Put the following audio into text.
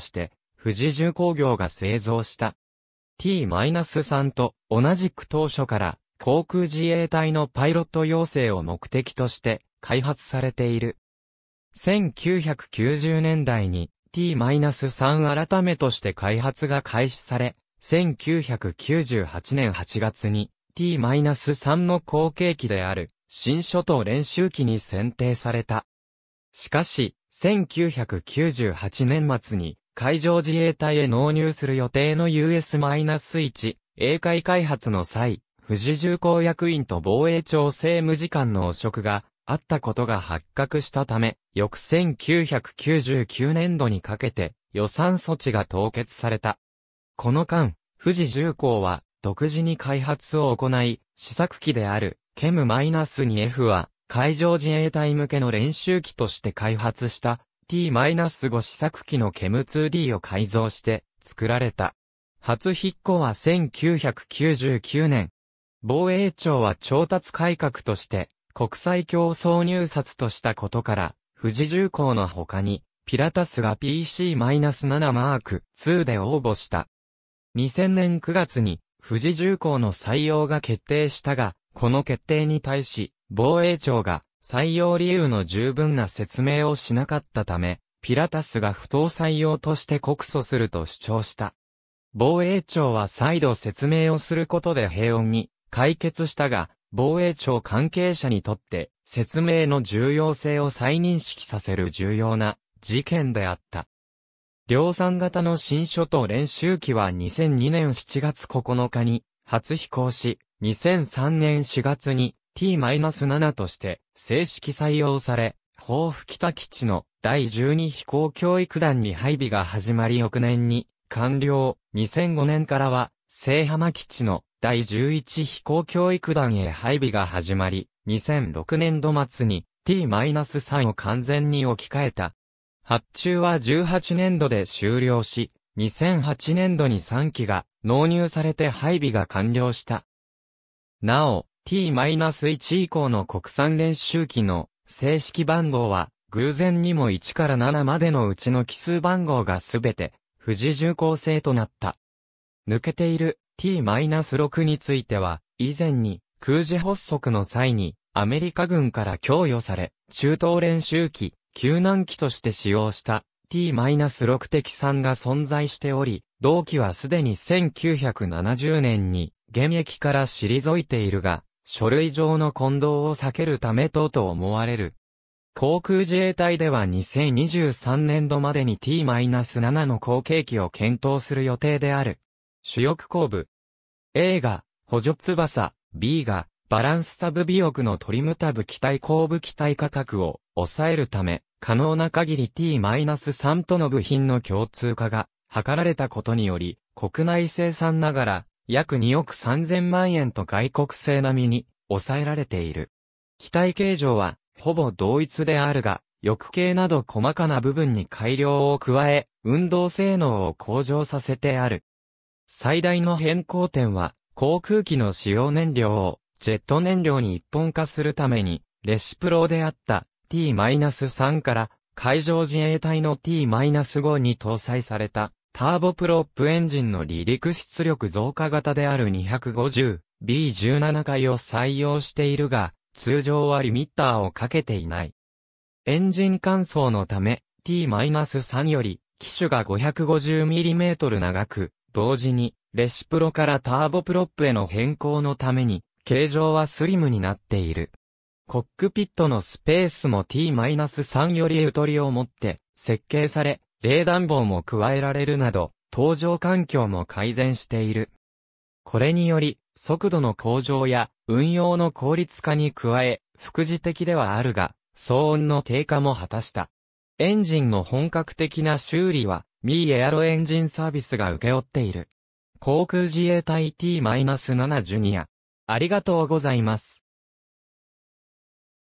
して、富士重工業が製造した。T-3 と同じく当初から航空自衛隊のパイロット養成を目的として開発されている。1990年代に T-3 改めとして開発が開始され、1998年8月に T-3 の後継機である新諸島練習機に選定された。しかし、1998年末に海上自衛隊へ納入する予定の US-1、英会開発の際、富士重工役員と防衛庁政務次官の汚職があったことが発覚したため、翌1999年度にかけて予算措置が凍結された。この間、富士重工は独自に開発を行い、試作機であるケム -2F は海上自衛隊向けの練習機として開発した MT-5 試作機のケム2 d を改造して作られた。初筆行は1999年。防衛庁は調達改革として国際競争入札としたことから、富士重工の他に、ピラタスが PC-7 マーク2で応募した。2000年9月に、富士重工の採用が決定したが、この決定に対し、防衛庁が、採用理由の十分な説明をしなかったため、ピラタスが不当採用として告訴すると主張した。防衛庁は再度説明をすることで平穏に解決したが、防衛庁関係者にとって説明の重要性を再認識させる重要な事件であった。量産型の新書と練習機は2002年7月9日に初飛行し、2003年4月に T-7 として正式採用され、豊富北基地の第12飛行教育団に配備が始まり翌年に完了、2005年からは聖浜基地の第11飛行教育団へ配備が始まり、2006年度末に T-3 を完全に置き換えた。発注は18年度で終了し、2008年度に3機が納入されて配備が完了した。なお、t-1 以降の国産練習機の正式番号は、偶然にも1から7までのうちの奇数番号がすべて、富士重工製となった。抜けている t-6 については、以前に空自発足の際にアメリカ軍から供与され、中東練習機、救難機として使用した t-6 的3が存在しており、同機はすでに1970年に現役から退いているが、書類上の混同を避けるため等と思われる。航空自衛隊では2023年度までに T-7 の後継機を検討する予定である。主翼後部。A が、補助翼、B が、バランスタブ尾翼のトリムタブ機体後部機体価格を抑えるため、可能な限り T-3 との部品の共通化が図られたことにより、国内生産ながら約2億3000万円と外国製並みに抑えられている。機体形状はほぼ同一であるが、翼形など細かな部分に改良を加え、運動性能を向上させてある。最大の変更点は、航空機の使用燃料をジェット燃料に一本化するために、レシプロであった T-3 から海上自衛隊の T-5 に搭載されたターボプロップエンジンの離陸出力増加型である 250B17 回を採用しているが、通常はリミッターをかけていない。エンジン乾燥のため、T-3 より、機種が 550mm 長く、同時に、レシプロからターボプロップへの変更のために、形状はスリムになっている。コックピットのスペースも T-3 よりゆとりを持って設計され、冷暖房も加えられるなど、搭乗環境も改善している。これにより、速度の向上や運用の効率化に加え、副次的ではあるが、騒音の低下も果たした。エンジンの本格的な修理は、ミーエアロエンジンサービスが請け負っている。航空自衛隊 T-7 ジュニア。ありがとうございます。